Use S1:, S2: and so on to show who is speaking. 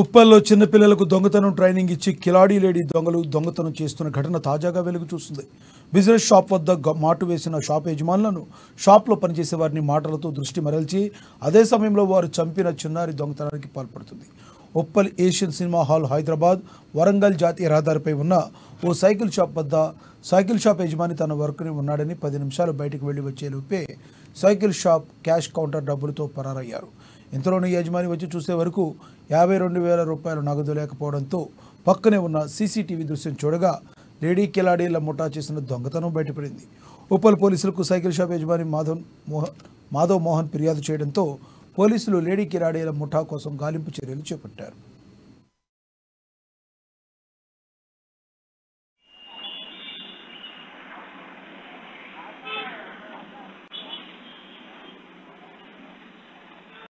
S1: ఉప్పల్లో చిన్నపిల్లలకు దొంగతనం ట్రైనింగ్ ఇచ్చి కిలాడీ లేడీ దొంగలు దొంగతనం చేస్తున్న ఘటన తాజాగా వెలుగు చూస్తుంది బిజినెస్ షాప్ వద్ద మాటు వేసిన షాప్ యజమానులను షాప్లో పనిచేసే వారిని మాటలతో దృష్టి మరల్చి అదే సమయంలో వారు చంపిన చిన్నారి దొంగతనానికి పాల్పడుతుంది Uppal Asian cinema hall Hyderabad Warangal జాతీయ రహదారిపై ఉన్న ఓ సైకిల్ షాప్ వద్ద సైకిల్ షాప్ యజమాని తన వర్క్ని ఉన్నాడని పది నిమిషాలు బయటకు వెళ్లి వచ్చే లోపే సైకిల్ షాప్ క్యాష్ కౌంటర్ డబ్బులతో పరారయ్యారు ఇంతలోనే యజమాని వచ్చి చూసే వరకు యాభై రెండు వేల రూపాయలు నగదు లేకపోవడంతో పక్కనే ఉన్న సీసీటీవీ దృశ్యం చూడగా లేడీ కిలాడీల ముఠా చేసిన దొంగతనం బయటపడింది ఉప్పల్ పోలీసులకు సైకిల్ షాప్ యజమాని మాధవ్ మోహన్ మాధవ్ మోహన్ ఫిర్యాదు చేయడంతో పోలీసులు లేడీ కిరాడీల ముఠా కోసం గాలింపు చర్యలు
S2: చేపట్టారు